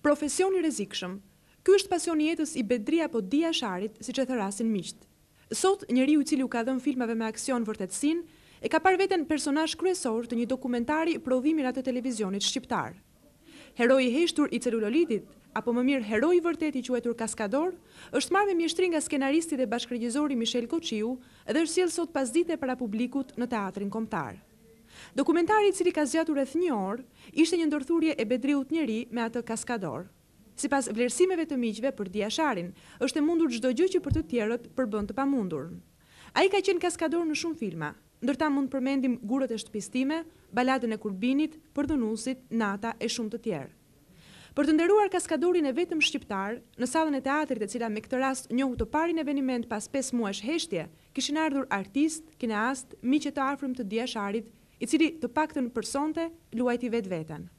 Profesioni rezikshëm. Ky është pasioni jetës i Bedri apo Dia Sharit, siç e thërasin miqt. Sot, njeriu i cili u ka dhënë filmave me aksion vërtetësin, e ka parë veten personazh kryesor të një dokumentari prodhimi të televizionit shqiptar. Heroi i heshtur i celulolitit apo më mirë heroi i vërtet i quajtur Kaskador, është marrë me mjeshtrin nga skenaristi dhe bashkëregjizori Mishel Koçiu dhe është sjell sot pasdite para publikut në teatrin kombëtar. Dokumentari i cili ka zgjatur rreth 1 orë ishte një ndërthurje e bedriut njëri me atë kaskador. Sipas vlerësimeve të miqve për Diasharin, është e mundur çdo gjë që për të tjerët përbën të pamundur. Ai ka qenë kaskador në shumë filma, ndërta mund përmendim Gurët e shtëpisë time, Baladën e Kurbinit, Përdhunusit, Nata e shumë të tjerë. Për të nderuar kaskadorin e vetëm shqiptar, në sallën e teatrit e cila me këtë rast njohu të parin eveniment pas 5 muajsh heshtje, kishin ardhur artist, kineast, miqë të afërm të Diasharit i cili të pak të në përsonte luajti vetë vetën.